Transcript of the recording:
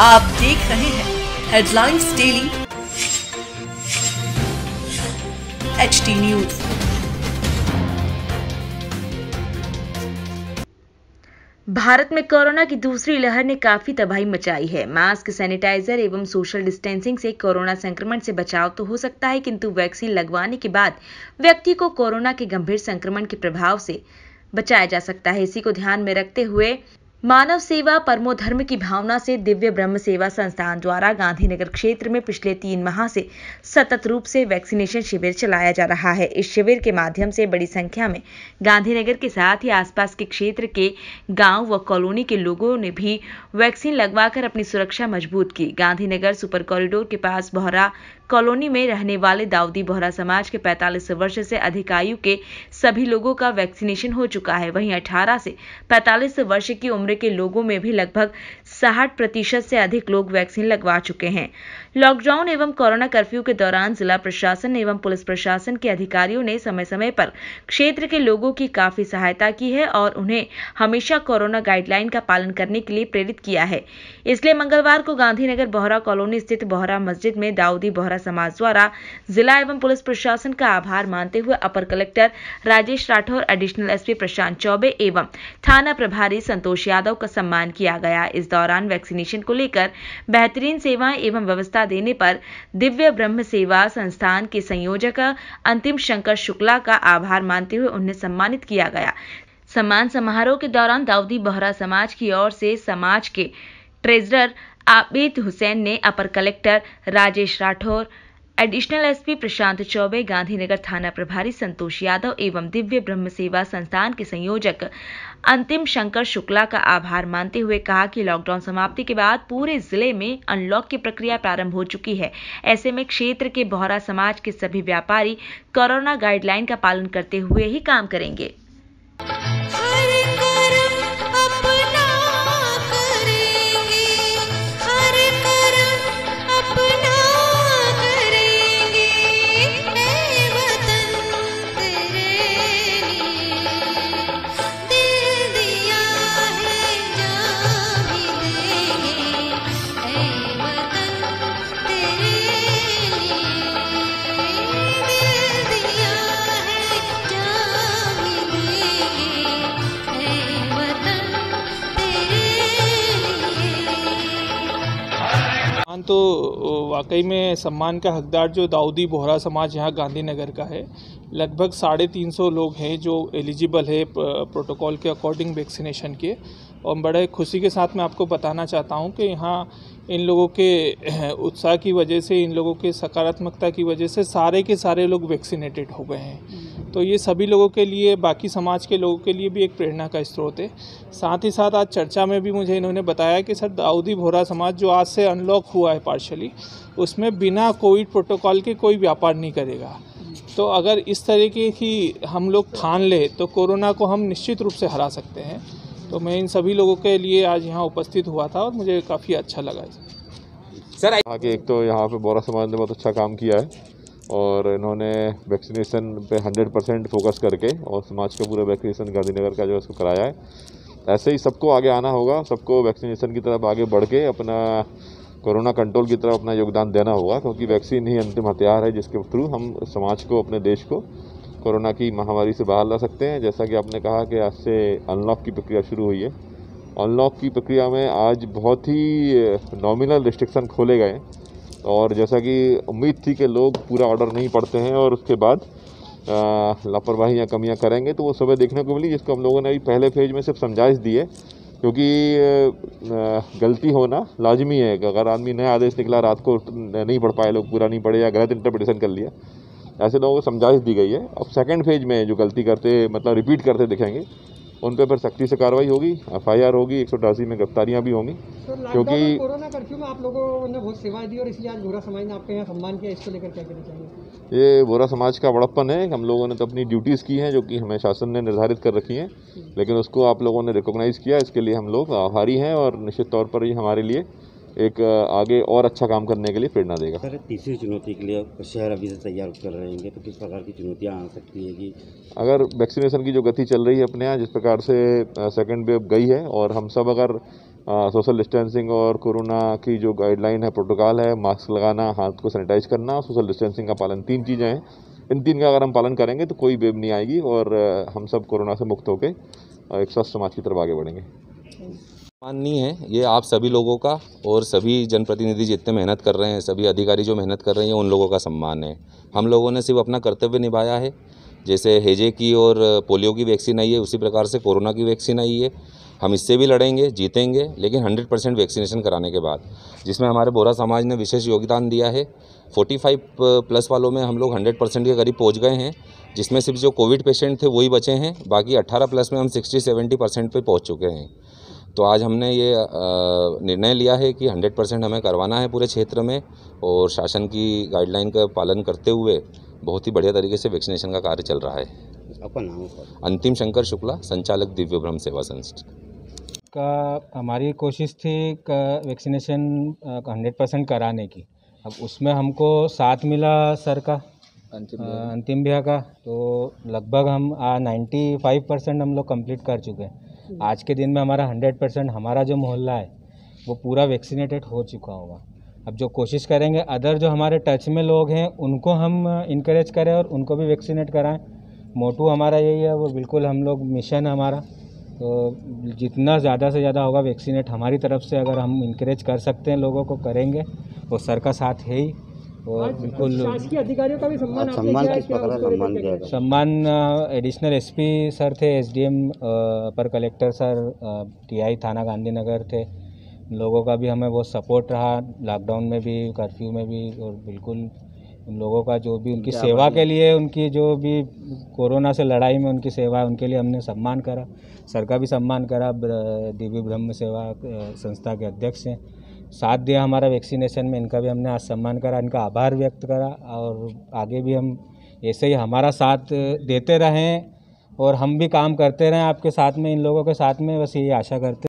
आप देख रहे हैं headlines daily H T news Bharat में कोरोना की दूसरी लहर ने काफी तबाही मचाई है मास्क सैनिटाइजर एवं सोशल डिस्टेंसिंग से कोरोना संक्रमण से बचाव तो हो सकता है किंतु वैक्सीन लगवाने के बाद व्यक्ति को कोरोना के गंभीर संक्रमण के प्रभाव से बचाया जा सकता है इसी को ध्यान में रखते हुए मानव सेवा परमो धर्म की भावना से दिव्य ब्रह्म सेवा संस्थान द्वारा गांधीनगर क्षेत्र में पिछले तीन माह से सतत रूप से वैक्सीनेशन शिविर चलाया जा रहा है इस शिविर के माध्यम से बड़ी संख्या में गांधीनगर के साथ ही आसपास के क्षेत्र के गांव व कॉलोनी के लोगों ने भी वैक्सीन लगवाकर अपनी सुरक्षा मजबूत की गांधीनगर सुपर कॉरिडोर के पास बोहरा कॉलोनी में रहने वाले दाऊदी बोहरा समाज के 45 वर्ष से अधिक आयु के सभी लोगों का वैक्सीनेशन हो चुका है वहीं 18 से 45 वर्ष की उम्र के लोगों में भी लगभग साठ प्रतिशत से अधिक लोग वैक्सीन लगवा चुके हैं लॉकडाउन एवं कोरोना कर्फ्यू के दौरान जिला प्रशासन एवं पुलिस प्रशासन के अधिकारियों ने समय समय पर क्षेत्र के लोगों की काफी सहायता की है और उन्हें हमेशा कोरोना गाइडलाइन का पालन करने के लिए प्रेरित किया है इसलिए मंगलवार को गांधीनगर बोहरा कॉलोनी स्थित बोहरा मस्जिद में दाऊदी बोहरा समाज द्वारा जिला एवं पुलिस प्रशासन का आभार मानते हुए अपर collector Rajesh Rathore additional SP Prashant Choubey एवं थाना प्रभारी संतोष यादव का सम्मान किया गया इस दौरान दौरान वैक्सीनेशन को लेकर बेहतरीन सेवाएं एवं व्यवस्था देने पर दिव्य ब्रह्म सेवा संस्थान के संयोजक अंतिम शंकर शुक्ला का आभार मानते हुए उन्हें सम्मानित किया गया सम्मान समारोह के दौरान दाऊदी बोहरा समाज की ओर से समाज के ट्रेजरर आबिद हुसैन ने अपर collector Rajesh Rathore additional SP Prashant Choubey Gandhinagar थाना प्रभारी संतोष यादव एवं दिव्य ब्रह्म सेवा संस्थान के संयोजक अंतिम शंकर शुक्ला का आभार मानते हुए कहा कि लॉकडाउन समाप्ति के बाद पूरे जिले में अनलॉक की प्रक्रिया प्रारंभ हो चुकी है ऐसे में क्षेत्र के बोहरा समाज के सभी व्यापारी कोरोना गाइडलाइन का पालन करते हुए ही काम करेंगे सम्मान तो वाकई में सम्मान का हकदार जो दाऊदी बोहरा समाज यहाँ गांधीनगर का है लगभग साढ़े तीन सौ लोग हैं जो एलिजिबल है प्रोटोकॉल के अकॉर्डिंग वैक्सीनेशन के और बड़े खुशी के साथ मैं आपको बताना चाहता हूँ कि यहाँ इन लोगों के उत्साह की वजह से इन लोगों के सकारात्मकता की वजह से सारे के सारे लोग वैक्सीनेटेड हो गए हैं तो ये सभी लोगों के लिए बाकी समाज के लोगों के लिए भी एक प्रेरणा का स्रोत है साथ ही साथ आज चर्चा में भी मुझे इन्होंने बताया कि सर दाऊदी भोरा समाज जो आज से अनलॉक हुआ है पार्शली उसमें बिना कोविड प्रोटोकॉल के कोई व्यापार नहीं करेगा तो अगर इस तरीके की हम लोग ठान ले तो कोरोना को हम निश्चित रूप से हरा सकते हैं तो मैं इन सभी लोगों के लिए आज यहाँ उपस्थित हुआ था और मुझे काफ़ी अच्छा लगा सर आगे एक तो यहाँ पे बोरा समाज ने बहुत अच्छा काम किया है और इन्होंने वैक्सीनेशन पे 100 परसेंट फोकस करके और समाज का पूरा वैक्सीनेशन गांधीनगर का जो है उसको कराया है ऐसे ही सबको आगे आना होगा सबको वैक्सीनेशन की तरफ आगे बढ़ के अपना कोरोना कंट्रोल की तरफ अपना योगदान देना होगा क्योंकि वैक्सीन ही अंतिम हथियार है जिसके थ्रू हम समाज को अपने देश को कोरोना की महामारी से बाहर ला सकते हैं जैसा कि आपने कहा कि आज से अनलॉक की प्रक्रिया शुरू हुई है अनलॉक की प्रक्रिया में आज बहुत ही नॉमिनल रिस्ट्रिक्शन खोले गए और जैसा कि उम्मीद थी कि लोग पूरा ऑर्डर नहीं पढ़ते हैं और उसके बाद लापरवाही या कमियाँ करेंगे तो वो सुबह देखने को मिली जिसको हम लोगों ने अभी पहले फेज में सिर्फ समझाइश दी है क्योंकि गलती होना लाजमी है अगर आदमी नया आदेश निकला रात को नहीं पढ़ पाए लोग पूरा नहीं पढ़े या गलत इंटरप्रिटेशन कर लिया ऐसे लोगों को समझाइश दी गई है अब सेकेंड फेज में जो गलती करते मतलब रिपीट करते दिखेंगे उन पर फिर सख्ती से कार्रवाई होगी एफ आई आर होगी एक सौ अठासी में गिरफ्तारियाँ भी होंगी क्योंकि कोरोना कर्फ्यू में आप लोगों ने बहुत दी और इसलिए आज समाज ने आपके यहाँ सम्मान किया इसको लेकर क्या चाहिए ये गोरा समाज का बड़प्पन है हम लोगों ने तो अपनी ड्यूटीज़ की हैं जो कि हमें शासन ने निर्धारित कर रखी हैं लेकिन उसको आप लोगों ने रिकोगनाइज़ किया इसके लिए हम लोग आभारी हैं और निश्चित तौर पर ये हमारे लिए एक आगे और अच्छा काम करने के लिए प्रेरणा देगा सर तीसरी चुनौती के लिए शहर अभी से तैयार कर रहे हैं तो किस प्रकार की चुनौतियाँ आ सकती है कि अगर वैक्सीनेशन की जो गति चल रही है अपने यहाँ जिस प्रकार से सेकेंड वेव गई है और हम सब अगर सोशल डिस्टेंसिंग और कोरोना की जो गाइडलाइन है प्रोटोकॉल है मास्क लगाना हाथ को सैनिटाइज करना सोशल डिस्टेंसिंग का पालन तीन चीज़ें हैं इन तीन का अगर हम पालन करेंगे तो कोई वेब नहीं आएगी और हम सब कोरोना से मुक्त होकर एक स्वस्थ समाज की तरफ आगे बढ़ेंगे माननीय है ये आप सभी लोगों का और सभी जनप्रतिनिधि जितने मेहनत कर रहे हैं सभी अधिकारी जो मेहनत कर रहे हैं उन लोगों का सम्मान है हम लोगों ने सिर्फ अपना कर्तव्य निभाया है जैसे हेजे की और पोलियो की वैक्सीन आई है उसी प्रकार से कोरोना की वैक्सीन आई है हम इससे भी लड़ेंगे जीतेंगे लेकिन 100 परसेंट वैक्सीनेशन कराने के बाद जिसमें हमारे बोरा समाज ने विशेष योगदान दिया है 45 प्लस वालों में हम लोग 100 परसेंट के करीब पहुंच गए हैं जिसमें सिर्फ जो कोविड पेशेंट थे वही बचे हैं बाकी 18 प्लस में हम 60-70 परसेंट पर पहुँच चुके हैं तो आज हमने ये निर्णय लिया है कि 100 परसेंट हमें करवाना है पूरे क्षेत्र में और शासन की गाइडलाइन का पालन करते हुए बहुत ही बढ़िया तरीके से वैक्सीनेशन का कार्य चल रहा है आपका नाम अंतिम शंकर शुक्ला संचालक दिव्य ब्रह्म सेवा संस्था का हमारी कोशिश थी वैक्सीनेशन हंड्रेड परसेंट कराने की अब उसमें हमको साथ मिला सर का अंतिम भैया का तो लगभग हम नाइन्टी फाइव परसेंट हम लोग कंप्लीट कर चुके हैं हम्म। आज के दिन में हमारा हंड्रेड परसेंट हमारा जो मोहल्ला है वो पूरा वैक्सीनेटेड हो चुका होगा अब जो कोशिश करेंगे अदर जो हमारे टच में लोग हैं उनको हम इनक्रेज uh, करें और उनको भी वैक्सीनेट कराएं मोटू हमारा यही है वो बिल्कुल हम लोग मिशन हमारा तो जितना ज़्यादा से ज़्यादा होगा वैक्सीनेट हमारी तरफ से अगर हम इनक्रेज कर सकते हैं लोगों को करेंगे वो तो सर का साथ है ही और बिल्कुल अधिकारियों का भी सम्मान सम्मान किस प्रकार सम्मान किया सम्मान एडिशनल एसपी सर थे एसडीएम पर कलेक्टर सर टीआई थाना गांधीनगर थे लोगों का भी हमें बहुत सपोर्ट रहा लॉकडाउन में भी कर्फ्यू में भी और बिल्कुल उन लोगों का जो भी उनकी सेवा के लिए उनकी जो भी कोरोना से लड़ाई में उनकी सेवा उनके लिए हमने सम्मान करा सर का भी सम्मान करा दिव्य ब्रह्म सेवा संस्था के अध्यक्ष हैं साथ दिया हमारा वैक्सीनेशन में इनका भी हमने आज सम्मान करा इनका आभार व्यक्त करा और आगे भी हम ऐसे ही हमारा साथ देते रहें और हम भी काम करते रहें आपके साथ में इन लोगों के साथ में बस यही आशा करते